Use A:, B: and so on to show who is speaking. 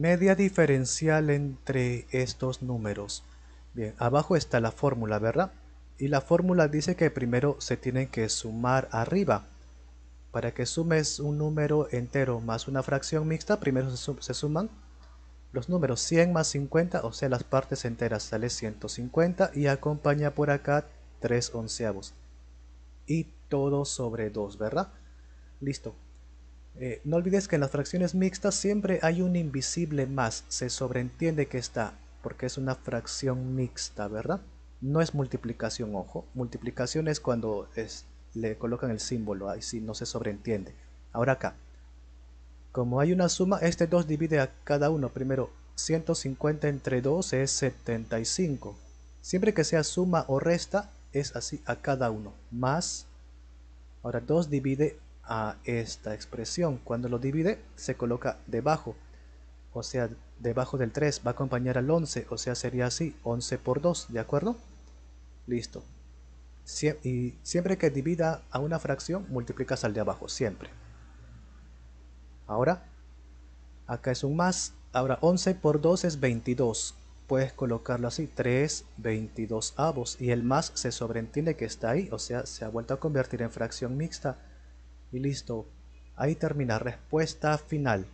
A: media diferencial entre estos números. Bien, abajo está la fórmula, ¿verdad? Y la fórmula dice que primero se tienen que sumar arriba. Para que sumes un número entero más una fracción mixta, primero se, suman los números 100 más 50, o sea las partes enteras, sale 150 y acompaña por acá 3 onceavos. Y todo sobre 2, ¿verdad? Listo, eh, no olvides que en las fracciones mixtas siempre hay un invisible más, se sobreentiende que está, porque es una fracción mixta, ¿verdad? No es multiplicación, ojo. Multiplicación es cuando es, le colocan el símbolo, ahí sí no se sobreentiende. Ahora acá, como hay una suma, este 2 divide a cada uno. Primero, 150 entre 2 es 75. Siempre que sea suma o resta, es así a cada uno. Más, ahora 2 divide a esta expresión. Cuando lo divide, se coloca debajo, o sea, debajo del 3 va a acompañar al 11, o sea, sería así, 11 por 2, ¿de acuerdo? Listo. y siempre que divida a una fracción, multiplicas al de abajo, siempre. Ahora, acá es un más, ahora 11 por 2 es 22. Puedes colocarlo así, 3 22 avos, y el más se sobreentiende que está ahí, o sea, se ha vuelto a convertir en fracción mixta, y listo. Ahí termina. Respuesta final.